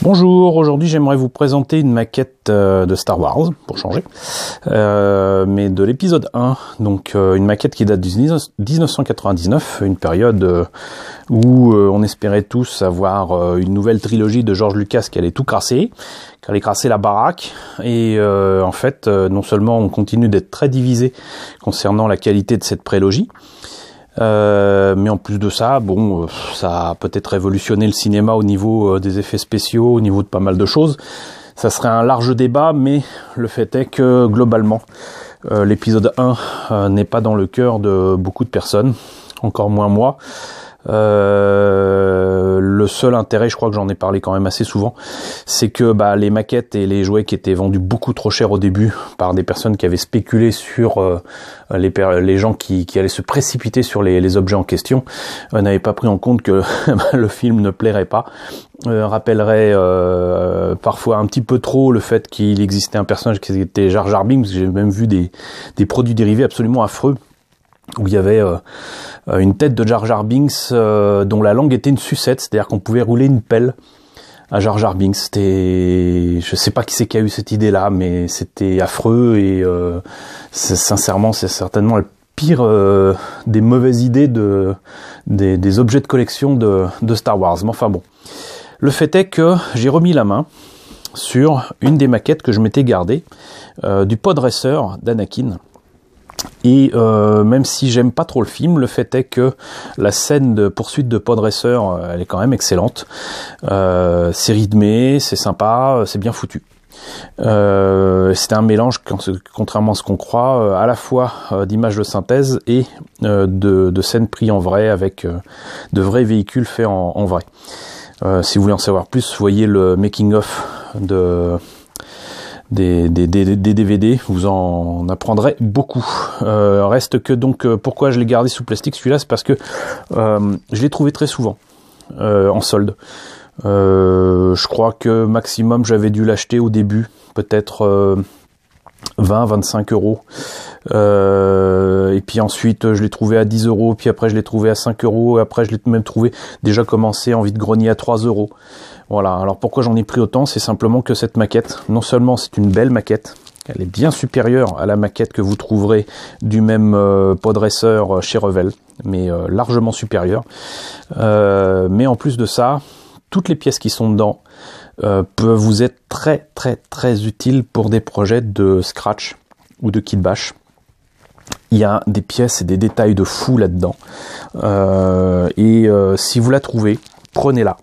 Bonjour, aujourd'hui j'aimerais vous présenter une maquette euh, de Star Wars, pour changer, euh, mais de l'épisode 1, donc euh, une maquette qui date de 1999, une période où on espérait tous avoir une nouvelle trilogie de George Lucas qui allait tout crasser, qui allait crasser la baraque, et en fait non seulement on continue d'être très divisé concernant la qualité de cette prélogie, euh, mais en plus de ça, bon, euh, ça a peut-être révolutionné le cinéma au niveau euh, des effets spéciaux, au niveau de pas mal de choses. Ça serait un large débat, mais le fait est que globalement, l'épisode 1 n'est pas dans le cœur de beaucoup de personnes, encore moins moi le seul intérêt, je crois que j'en ai parlé quand même assez souvent, c'est que bah, les maquettes et les jouets qui étaient vendus beaucoup trop cher au début par des personnes qui avaient spéculé sur euh, les, gens qui, allaient se précipiter sur les, objets en question, euh, n'avaient pas pris en compte que bah, le film ne plairait pas, euh, rappellerait parfois un petit peu trop le fait qu'il existait un personnage qui était Jar Jar que j'ai même vu des produits dérivés absolument affreux où il y avait euh, une tête de Jar Jar Binks euh, dont la langue était une sucette, c'est-à-dire qu'on pouvait rouler une pelle à Jar Jar Binks. C'était, je sais pas qui c'est qui a eu cette idée-là, mais c'était affreux et euh, sincèrement, c'est certainement le pire des mauvaises idées de des, objets de collection de, Star Wars. Mais enfin bon, le fait est que j'ai remis la main sur une des maquettes que je m'étais gardée du podresseur d'Anakin et euh, même si j'aime pas trop le film, le fait est que la scène de poursuite de Podresser, euh, elle est quand même excellente. Euh, c'est rythmé, c'est sympa, c'est bien foutu. c'est un mélange, contrairement à ce qu'on croit, à la fois d'images de synthèse et de, scènes prises en vrai avec de vrais véhicules faits en, en vrai. si vous voulez en savoir plus, voyez le making of de des, des, DVD, vous en apprendrez beaucoup. Euh, reste que donc euh, pourquoi je l'ai gardé sous plastique celui-là, c'est parce que euh, je l'ai trouvé très souvent en solde. je crois que maximum j'avais dû l'acheter au début, peut-être 20-25 euros. et puis ensuite, je l'ai trouvé à 10 euros, puis après, je l'ai trouvé à 5 euros, après, je l'ai même trouvé déjà commencé envie de grenier à 3 euros. Voilà, alors pourquoi j'en ai pris autant C'est simplement que cette maquette, non seulement c'est une belle maquette, elle est bien supérieure à la maquette que vous trouverez du même pot euh, podresseur euh, chez Revel, mais euh, largement supérieure. mais en plus de ça, toutes les pièces qui sont dedans peuvent vous être très très très utiles pour des projets de scratch ou de kit Il y a des pièces et des détails de fou là-dedans. et si vous la trouvez, prenez-la.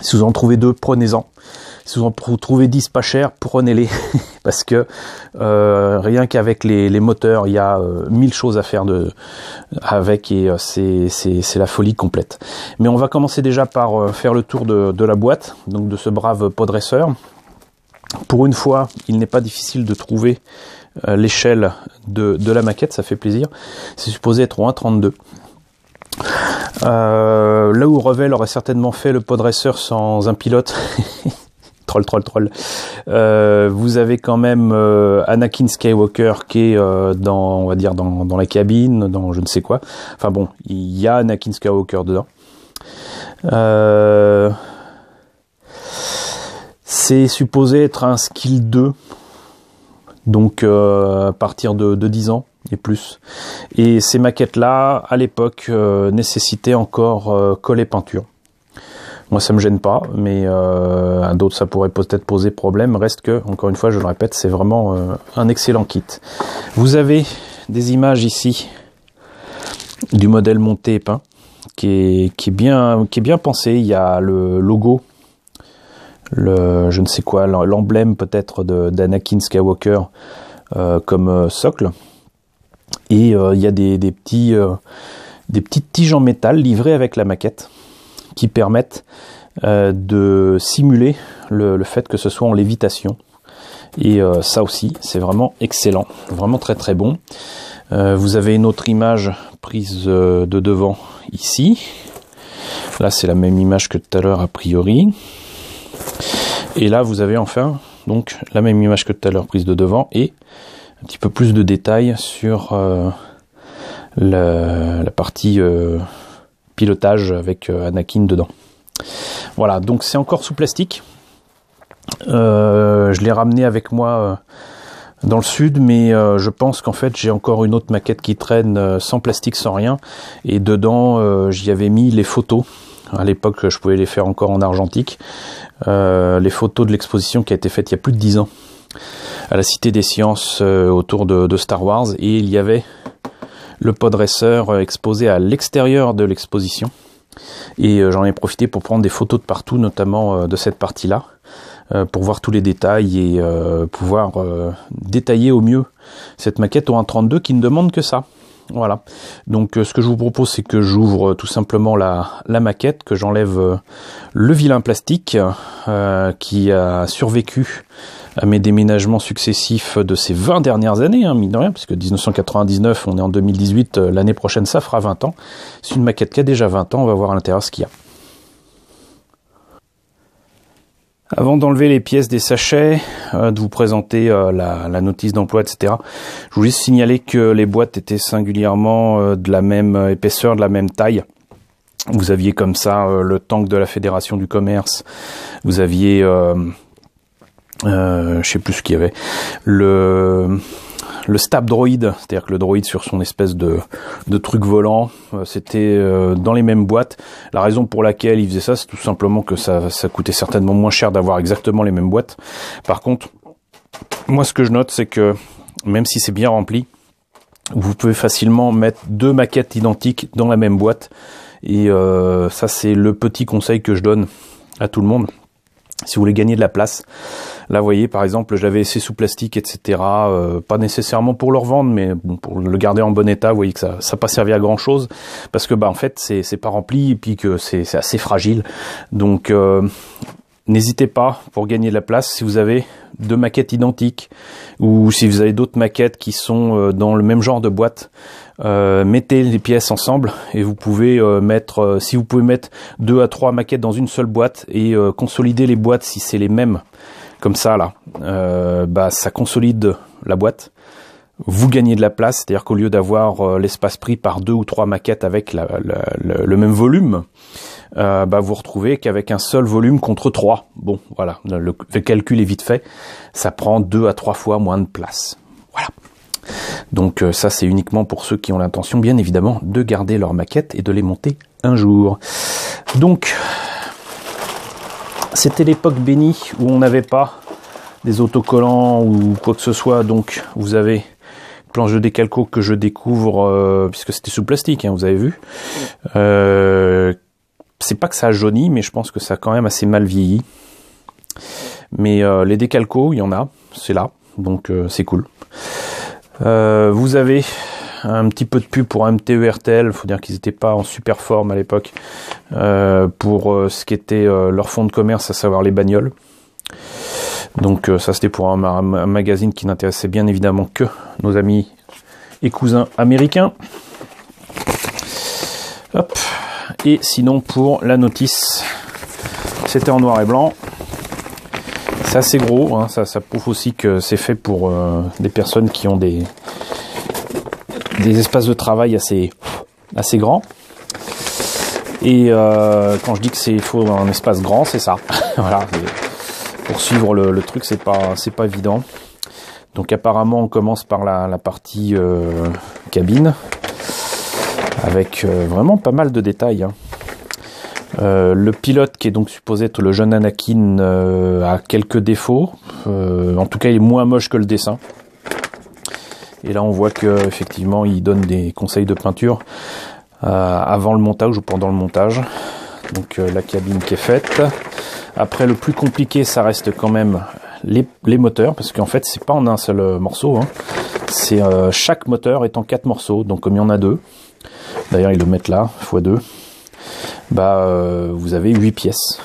Si vous en trouvez deux, prenez-en. Si vous en trouvez dix pas chers, prenez-les. Parce que euh, rien qu'avec les, moteurs, il y a euh, mille choses à faire de, avec et euh, c'est la folie complète. Mais on va commencer déjà par faire le tour de, la boîte, donc de ce brave podresseur. Pour une fois, il n'est pas difficile de trouver l'échelle de, de, la maquette, ça fait plaisir. C'est supposé être au 1.32. Euh, là où Revel aurait certainement fait le podresseur sans un pilote. troll, troll, troll. Euh, vous avez quand même euh, Anakin Skywalker qui est dans, on va dire, dans, la cabine, dans je ne sais quoi. Enfin bon, il y a Anakin Skywalker dedans. C'est supposé être un skill 2. Donc à partir de, de 10 ans et plus. Et ces maquettes-là, à l'époque, euh, nécessitaient encore euh, coller peinture. Moi, ça me gêne pas, mais à euh, d'autres, ça pourrait peut-être poser problème. Reste que, encore une fois, je le répète, c'est vraiment un excellent kit. Vous avez des images ici du modèle monté et peint, qui est, bien, qui est bien pensé. Il y a le logo, le je ne sais quoi, l'emblème peut-être d'Anakin Skywalker comme socle et euh, il y a des, petits, euh, des petites tiges en métal livrées avec la maquette qui permettent euh, de simuler le, fait que ce soit en lévitation. Et ça aussi, c'est vraiment excellent, vraiment très très bon. vous avez une autre image prise de devant ici. Là, c'est la même image que tout à l'heure a priori. Et là, vous avez enfin donc la même image que tout à l'heure prise de devant et un petit peu plus de détails sur euh, la, partie euh, pilotage avec euh, Anakin dedans. Voilà, donc c'est encore sous plastique. je l'ai ramené avec moi dans le sud, mais je pense qu'en fait j'ai encore une autre maquette qui traîne sans plastique, sans rien. Et dedans, j'y avais mis les photos. À l'époque, je pouvais les faire encore en argentique. les photos de l'exposition qui a été faite il y a plus de 10 ans à la Cité des Sciences euh, autour de, Star Wars et il y avait le podresseur exposé à l'extérieur de l'exposition. Et euh, j'en ai profité pour prendre des photos de partout, notamment euh, de cette partie-là, pour voir tous les détails et pouvoir détailler au mieux cette maquette au 32 qui ne demande que ça. Voilà. Donc euh, ce que je vous propose, c'est que j'ouvre euh, tout simplement la, maquette, que j'enlève euh, le vilain plastique qui a survécu à mes déménagements successifs de ces 20 dernières années, hein, mine de rien, puisque 1999, on est en 2018, l'année prochaine ça fera 20 ans. C'est une maquette qui a déjà 20 ans, on va voir à l'intérieur ce qu'il y a. Avant d'enlever les pièces des sachets, euh, de vous présenter euh, la, notice d'emploi, etc., je voulais signaler que les boîtes étaient singulièrement euh, de la même épaisseur, de la même taille. Vous aviez comme ça le tank de la Fédération du commerce, vous aviez... je sais plus ce qu'il y avait. Le le stab droïde c'est-à-dire que le droïde sur son espèce de, truc volant, euh, c'était euh, dans les mêmes boîtes. La raison pour laquelle il faisait ça, c'est tout simplement que ça, coûtait certainement moins cher d'avoir exactement les mêmes boîtes. Par contre, moi ce que je note, c'est que même si c'est bien rempli, vous pouvez facilement mettre deux maquettes identiques dans la même boîte. Et euh, ça, c'est le petit conseil que je donne à tout le monde si vous voulez gagner de la place. Là, vous voyez, par exemple, je l'avais essayé sous plastique, etc. Euh, pas nécessairement pour le revendre, mais bon, pour le garder en bon état, vous voyez que ça n'a pas servi à grand-chose, parce que, bah, en fait, c'est pas rempli, et puis que c'est assez fragile. Donc, euh, N'hésitez pas pour gagner de la place si vous avez deux maquettes identiques ou si vous avez d'autres maquettes qui sont euh, dans le même genre de boîte. Euh, mettez les pièces ensemble et vous pouvez euh, mettre, si vous pouvez mettre deux à trois maquettes dans une seule boîte et consolider les boîtes si c'est les mêmes, comme ça là, bah ça consolide la boîte. Vous gagnez de la place, c'est-à-dire qu'au lieu d'avoir l'espace pris par deux ou trois maquettes avec le même volume, euh, bah vous retrouvez qu'avec un seul volume contre trois. Bon, voilà, le, calcul est vite fait. Ça prend deux à trois fois moins de place. Voilà. Donc euh, ça, c'est uniquement pour ceux qui ont l'intention, bien évidemment, de garder leurs maquettes et de les monter un jour. Donc, c'était l'époque bénie où on n'avait pas des autocollants ou quoi que ce soit. Donc, vous avez planche de décalco que je découvre, euh, puisque c'était sous plastique, hein, vous avez vu, euh, c'est pas que ça a jaunit, mais je pense que ça a quand même assez mal vieilli. Mais euh, les décalcos, il y en a, c'est là, donc euh, c'est cool. Euh, vous avez un petit peu de pub pour MTERTL, e il faut dire qu'ils n'étaient pas en super forme à l'époque pour ce qui était leur fonds de commerce, à savoir les bagnoles. Donc ça c'était pour un, un magazine qui n'intéressait bien évidemment que nos amis et cousins américains. Hop, et sinon pour la notice c'était en noir et blanc c'est assez gros hein. ça, prouve aussi que c'est fait pour euh, des personnes qui ont des des espaces de travail assez assez grands et euh, quand je dis que c'est faut un espace grand c'est ça voilà pour suivre le, truc c'est pas c'est pas évident donc apparemment on commence par la, partie euh, cabine avec euh, vraiment pas mal de détails. Hein. Euh, le pilote qui est donc supposé être le jeune Anakin euh, a quelques défauts. en tout cas, il est moins moche que le dessin. Et là, on voit que il donne des conseils de peinture avant le montage ou pendant le montage. Donc la cabine qui est faite. Après, le plus compliqué, ça reste quand même les, moteurs, parce qu'en fait, c'est pas en un seul morceau. Hein. C'est chaque moteur est en quatre morceaux, donc comme il y en a deux, d'ailleurs ils le mettent là, x2, bah, euh, vous avez 8 pièces.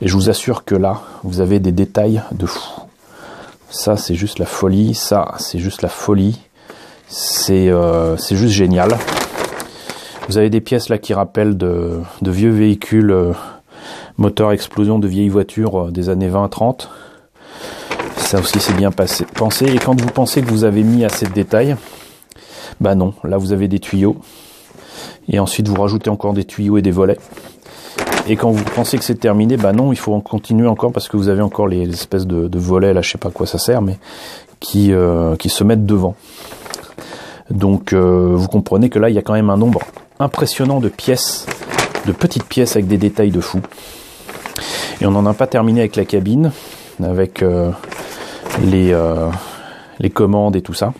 Et je vous assure que là, vous avez des détails de fou. Ça, c'est juste la folie. Ça, c'est juste la folie. C'est euh, juste génial. Vous avez des pièces là qui rappellent de, vieux véhicules, euh, moteurs moteur explosion de vieilles voitures des années 20-30. Ça aussi, c'est bien passé, pensé. Et quand vous pensez que vous avez mis assez de détails, bah non, là vous avez des tuyaux et ensuite vous rajoutez encore des tuyaux et des volets. Et quand vous pensez que c'est terminé, bah non, il faut en continuer encore parce que vous avez encore les, espèces de, volets, là je sais pas à quoi ça sert, mais qui, euh, se mettent devant. Donc euh, vous comprenez que là il y a quand même un nombre impressionnant de pièces, de petites pièces avec des détails de fou. Et on n'en a pas terminé avec la cabine, avec euh, les, les commandes et tout ça.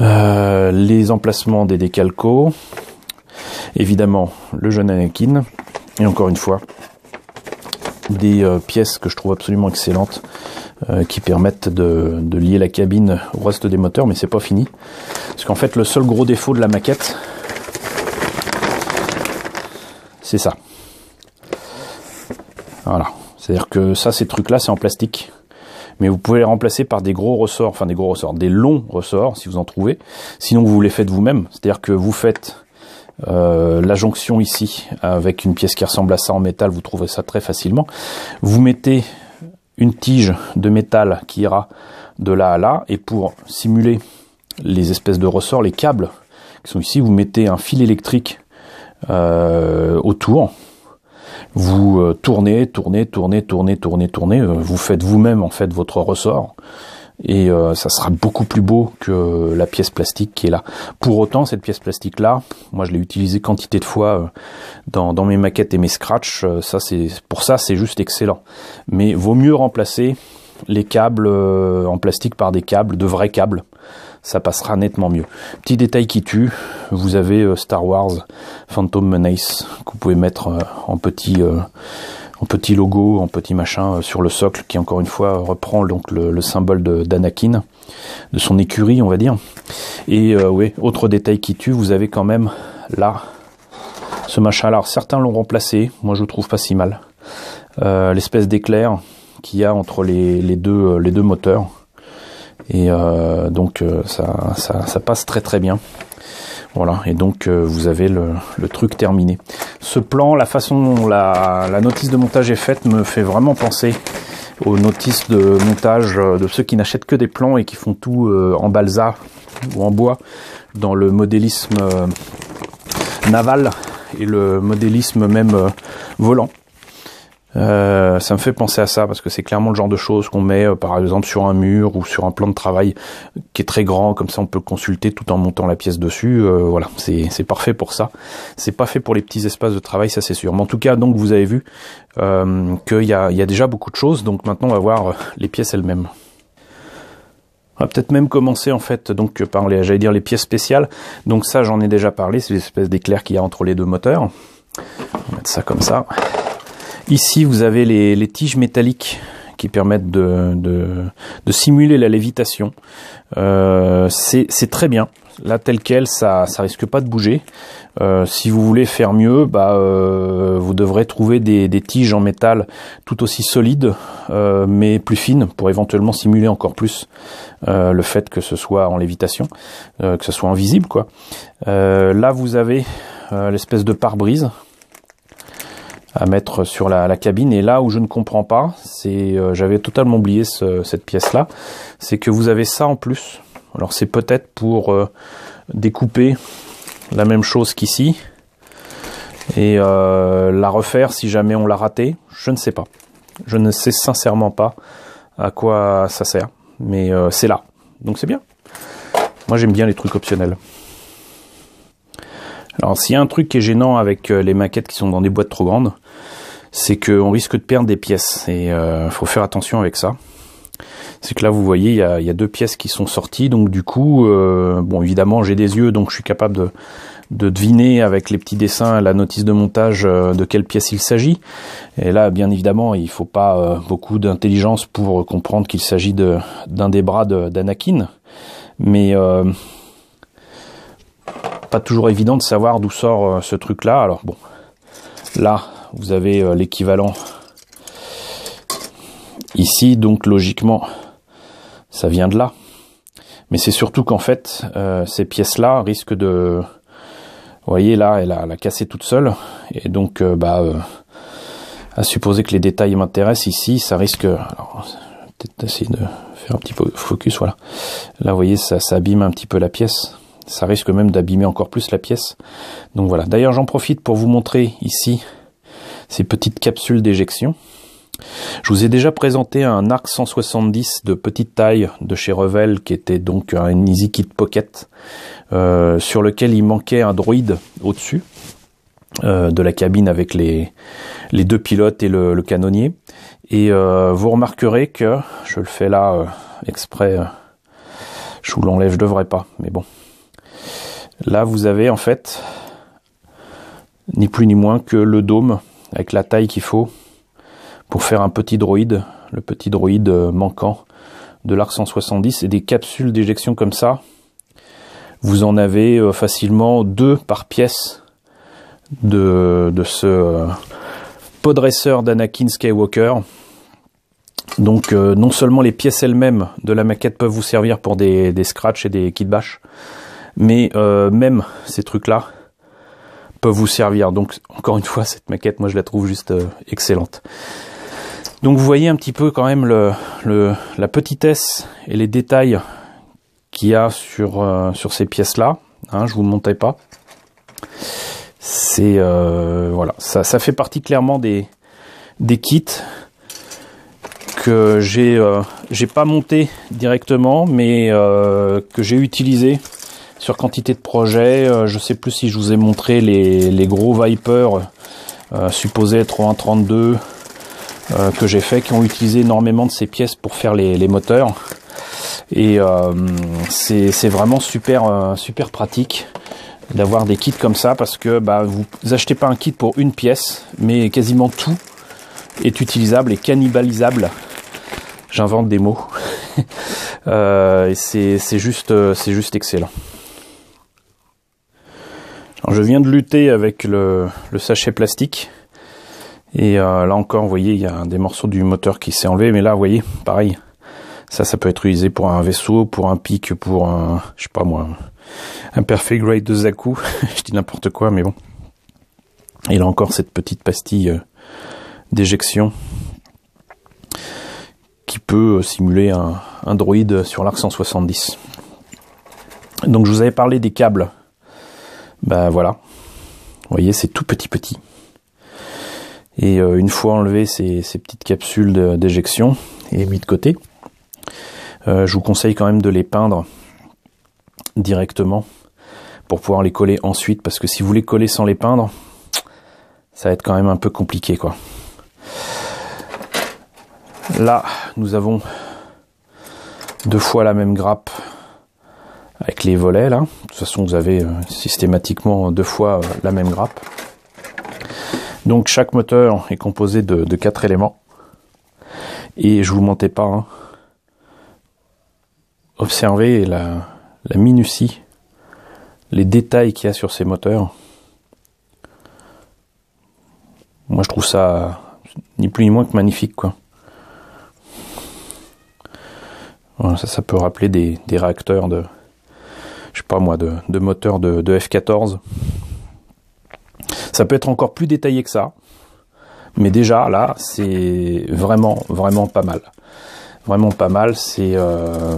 Euh, les emplacements des décalcos, évidemment le jeune Anakin, et encore une fois, des euh, pièces que je trouve absolument excellentes euh, qui permettent de, de, lier la cabine au reste des moteurs, mais c'est pas fini. Parce qu'en fait, le seul gros défaut de la maquette, c'est ça. Voilà. C'est-à-dire que ça, ces trucs-là, c'est en plastique mais vous pouvez les remplacer par des gros ressorts, enfin des gros ressorts, des longs ressorts si vous en trouvez. Sinon, vous les faites vous-même, c'est-à-dire que vous faites euh, la jonction ici avec une pièce qui ressemble à ça en métal, vous trouverez ça très facilement. Vous mettez une tige de métal qui ira de là à là et pour simuler les espèces de ressorts, les câbles qui sont ici, vous mettez un fil électrique euh, autour vous euh, tournez, tournez, tournez, tournez, tournez, tournez. Euh, vous faites vous-même en fait votre ressort et euh, ça sera beaucoup plus beau que la pièce plastique qui est là. Pour autant, cette pièce plastique là, moi je l'ai utilisée quantité de fois dans, mes maquettes et mes scratchs. ça c'est pour ça c'est juste excellent. Mais vaut mieux remplacer les câbles en plastique par des câbles de vrais câbles ça passera nettement mieux. Petit détail qui tue, vous avez euh, Star Wars Phantom Menace que vous pouvez mettre euh, en petit euh, en petit logo, en petit machin sur le socle qui encore une fois reprend donc le, symbole d'Anakin, de, son écurie on va dire. Et oui, autre détail qui tue, vous avez quand même là ce machin. Alors certains l'ont remplacé, moi je le trouve pas si mal. L'espèce d'éclair qu'il y a entre les, deux, les deux moteurs. Et euh, donc euh, ça, ça, passe très très bien. Voilà, et donc euh, vous avez le, le, truc terminé. Ce plan, la façon dont la, la, notice de montage est faite me fait vraiment penser aux notices de montage de ceux qui n'achètent que des plans et qui font tout en balsa ou en bois dans le modélisme naval et le modélisme même volant. Euh, ça me fait penser à ça parce que c'est clairement le genre de choses qu'on met euh, par exemple sur un mur ou sur un plan de travail qui est très grand, comme ça on peut consulter tout en montant la pièce dessus. Euh, voilà, c'est parfait pour ça. C'est pas fait pour les petits espaces de travail, ça c'est sûr. Mais en tout cas, donc vous avez vu qu'il y, y a, déjà beaucoup de choses. Donc maintenant on va voir les pièces elles-mêmes. On va peut-être même commencer en fait donc par les, j'allais dire les pièces spéciales. Donc ça j'en ai déjà parlé, c'est l'espèce d'éclair qu'il y a entre les deux moteurs. On va mettre ça comme ça. Ici, vous avez les, tiges métalliques qui permettent de, simuler la lévitation. Euh, c'est très bien. Là, tel quel, ça, ça risque pas de bouger. Euh, si vous voulez faire mieux, bah, euh, vous devrez trouver des, tiges en métal tout aussi solides, mais plus fines, pour éventuellement simuler encore plus le fait que ce soit en lévitation, que ce soit invisible, quoi. là, vous avez l'espèce de pare-brise à mettre sur la, cabine. Et là où je ne comprends pas, c'est, euh, j'avais totalement oublié cette pièce-là, c'est que vous avez ça en plus. Alors c'est peut-être pour euh, découper la même chose qu'ici et euh, la refaire si jamais on l'a raté. Je ne sais pas. Je ne sais sincèrement pas à quoi ça sert. Mais c'est là. Donc c'est bien. Moi j'aime bien les trucs optionnels. Alors s'il y a un truc qui est gênant avec les maquettes qui sont dans des boîtes trop grandes, c'est qu'on risque de perdre des pièces et euh, faut faire attention avec ça. C'est que là, vous voyez, il y a, deux pièces qui sont sorties, donc du coup, euh, bon, évidemment, j'ai des yeux, donc je suis capable de, deviner avec les petits dessins, la notice de montage, euh, de quelle pièce il s'agit. Et là, bien évidemment, il faut pas euh, beaucoup d'intelligence pour comprendre qu'il s'agit de, d'un des bras d'Anakin, mais pas toujours évident de savoir d'où sort ce truc-là. Alors bon, là, vous avez euh, l'équivalent ici, donc logiquement, ça vient de là. Mais c'est surtout qu'en fait, euh, ces pièces-là risquent de... Vous voyez là, elle a, cassé toute seule. Et donc, euh, bah, à supposer que les détails m'intéressent ici, ça risque... Alors, peut-être essayer de faire un petit peu focus, voilà. Là, vous voyez, ça, ça abîme un petit peu la pièce. Ça risque même d'abîmer encore plus la pièce. Donc voilà. D'ailleurs, j'en profite pour vous montrer ici ces petites capsules d'éjection. Je vous ai déjà présenté un ARC 170 de petite taille de chez Revel qui était donc un Easy Kit Pocket euh, sur lequel il manquait un droïde au-dessus euh, de la cabine avec les, deux pilotes et le, canonnier. Et euh, vous remarquerez que je le fais là exprès, je vous l'enlève, je devrais pas, mais bon. Là vous avez en fait ni plus ni moins que le dôme avec la taille qu'il faut pour faire un petit droïde, le petit droïde euh, manquant de l'ARC 170 et des capsules d'éjection comme ça. Vous en avez euh, facilement deux par pièce de, de ce euh, podresseur d'Anakin Skywalker. Donc non seulement les pièces elles-mêmes de la maquette peuvent vous servir pour des, scratchs et des kitbash mais même ces trucs-là, vous servir. Donc encore une fois, cette maquette, moi je la trouve juste euh, excellente. Donc vous voyez un petit peu quand même le, la petitesse et les détails qu'il y a sur, euh, sur ces pièces-là. Hein, je vous montais pas. C'est euh, voilà, ça, ça fait partie clairement des, des kits que j'ai j'ai pas monté directement, mais que j'ai utilisé sur quantité de projets. Euh, je sais plus si je vous ai montré les, gros Viper euh, supposés être 1.32 euh, que j'ai fait, qui ont utilisé énormément de ces pièces pour faire les, moteurs. Et c'est vraiment super, super pratique d'avoir des kits comme ça parce que bah, vous achetez pas un kit pour une pièce, mais quasiment tout est utilisable et cannibalisable. J'invente des mots. Et c'est juste, juste excellent. Je viens de lutter avec le, sachet plastique. Et euh, là encore, vous voyez, il y a des morceaux du moteur qui s'est enlevé. Mais là, vous voyez, pareil. Ça, ça peut être utilisé pour un vaisseau, pour un pic, pour un, je sais pas moi, un perfect grade de Zaku. je dis n'importe quoi, mais bon. Et là encore, cette petite pastille euh, d'éjection qui peut euh, simuler un, un droïde sur l'arc 170. Donc je vous avais parlé des câbles ben voilà. Vous voyez, c'est tout petit petit. Et euh, une fois enlevé ces, petites capsules d'éjection et mis de côté, euh, je vous conseille quand même de les peindre directement pour pouvoir les coller ensuite parce que si vous les collez sans les peindre, ça va être quand même un peu compliqué quoi. Là, nous avons deux fois la même grappe avec les volets là. De toute façon, vous avez euh, systématiquement deux fois euh, la même grappe. Donc chaque moteur est composé de, quatre éléments. Et je vous mentais pas. Hein. Observez la, minutie, les détails qu'il y a sur ces moteurs. Moi, je trouve ça euh, ni plus ni moins que magnifique, quoi. ça, peut rappeler des réacteurs de, je sais pas moi, de, moteur de, F14. Ça peut être encore plus détaillé que ça, mais déjà là, c'est vraiment, vraiment pas mal. Vraiment pas mal. C'est euh,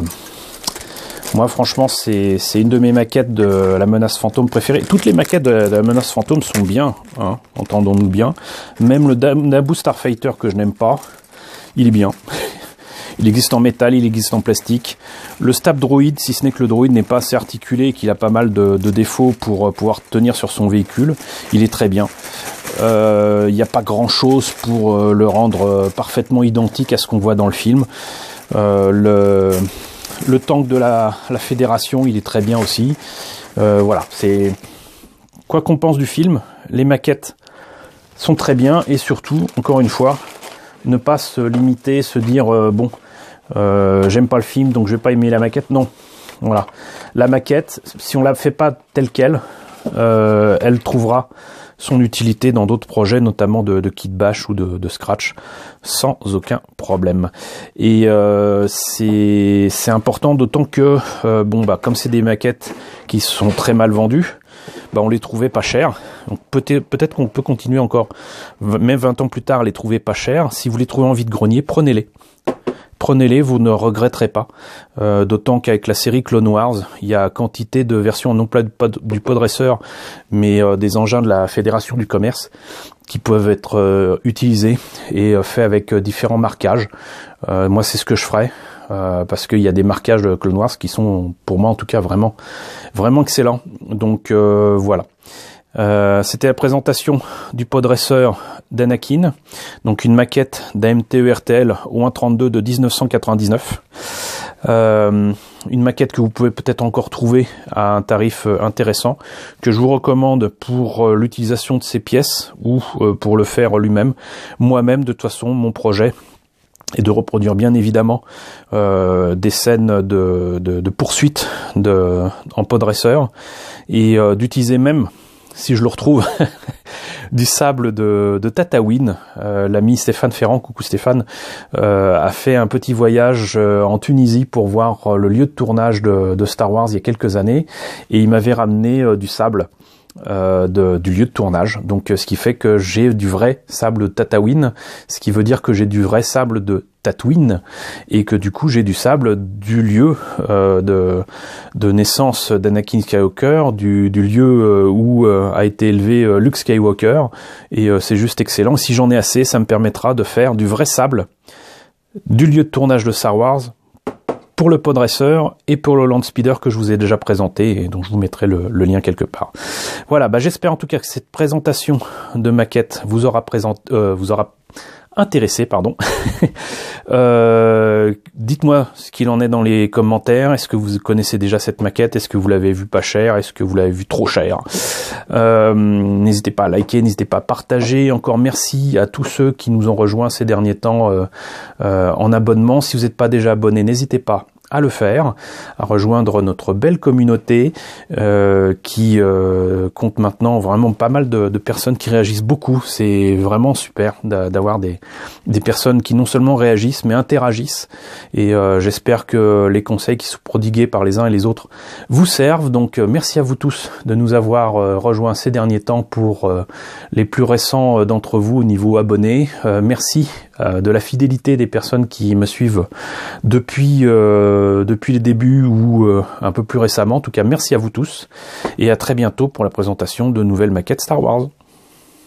moi, franchement, c'est une de mes maquettes de la menace fantôme préférée. Toutes les maquettes de, la menace fantôme sont bien, hein, entendons-nous bien. Même le Naboo Starfighter que je n'aime pas, il est bien. Il existe en métal, il existe en plastique. Le stab droïde, si ce n'est que le droïde n'est pas assez articulé et qu'il a pas mal de, défauts pour euh, pouvoir tenir sur son véhicule, il est très bien. Euh, il n'y a pas grand chose pour euh, le rendre parfaitement identique à ce qu'on voit dans le film. le, tank de la, fédération, il est très bien aussi. voilà, c'est quoi qu'on pense du film, les maquettes sont très bien et surtout, encore une fois, ne pas se limiter, se dire bon, euh, j'aime pas le film, donc je vais pas aimer la maquette. Non, voilà. La maquette, si on la fait pas telle quelle, euh, elle trouvera son utilité dans d'autres projets, notamment de, kit bash ou de, scratch, sans aucun problème. Et euh, c'est important, d'autant que bon bah comme c'est des maquettes qui sont très mal vendues, bah on les trouvait pas chères. Donc peut-être qu'on peut continuer encore, même 20 ans plus tard, les trouver pas chères. Si vous les trouvez envie de grenier, prenez-les prenez-les, vous ne regretterez pas. Euh, d'autant qu'avec la série Clone Wars, il y a quantité de versions non pas du podresseur, mais euh, des engins de la Fédération du Commerce qui peuvent être euh, utilisés et faits avec différents marquages. moi, c'est ce que je ferai. parce qu'il y a des marquages de Clone Wars qui sont, pour moi en tout cas, vraiment, vraiment excellents. Donc voilà. Euh, c'était la présentation du podresseur d'Anakin, donc une maquette ou o 1.32 de 1999. Euh, une maquette que vous pouvez peut-être encore trouver à un tarif euh, intéressant, que je vous recommande pour l'utilisation de ces pièces ou pour le faire lui-même. Moi-même, de toute façon, mon projet et de reproduire bien évidemment des scènes de, de poursuite de, en podresseur et d'utiliser même si je le retrouve, du sable de, Tatawin. Euh, l'ami Stéphane Ferrand, coucou Stéphane, euh, a fait un petit voyage euh, en Tunisie pour voir le lieu de tournage de Star Wars il y a quelques années, et il m'avait ramené du sable. Euh, de, du lieu de tournage. Donc euh, ce qui fait que j'ai du vrai sable Tatooine, ce qui veut dire que j'ai du vrai sable de Tatooine et que du coup j'ai du sable du lieu euh, de, naissance d'Anakin Skywalker, du, lieu où a été élevé Luke Skywalker et c'est juste excellent. Si j'en ai assez, ça me permettra de faire du vrai sable du lieu de tournage de Star Wars pour le Podresseur et pour le Land Speeder que je vous ai déjà présenté et dont je vous mettrai le, lien quelque part. Voilà, bah j'espère en tout cas que cette présentation de maquette vous aura, présenté, euh, vous aura intéressé, pardon. Euh, dites-moi ce qu'il en est dans les commentaires. Est-ce que vous connaissez déjà cette maquette Est-ce que vous l'avez vue pas cher Est-ce que vous l'avez vue trop cher euh, N'hésitez pas à liker, n'hésitez pas à partager. Encore merci à tous ceux qui nous ont rejoints ces derniers temps euh, en abonnement. Si vous n'êtes pas déjà abonné, n'hésitez pas à le faire, à rejoindre notre belle communauté euh, qui euh, compte maintenant vraiment pas mal de, personnes qui réagissent beaucoup. C'est vraiment super d'avoir des, des personnes qui non seulement réagissent mais interagissent. Et euh, j'espère que les conseils qui sont prodigués par les uns et les autres vous servent. Donc merci à vous tous de nous avoir rejoints ces derniers temps pour les plus récents d'entre vous au niveau abonné. merci euh, de la fidélité des personnes qui me suivent depuis euh, depuis les débuts ou euh, un peu plus récemment. En tout cas, merci à vous tous et à très bientôt pour la présentation de nouvelles maquettes Star Wars.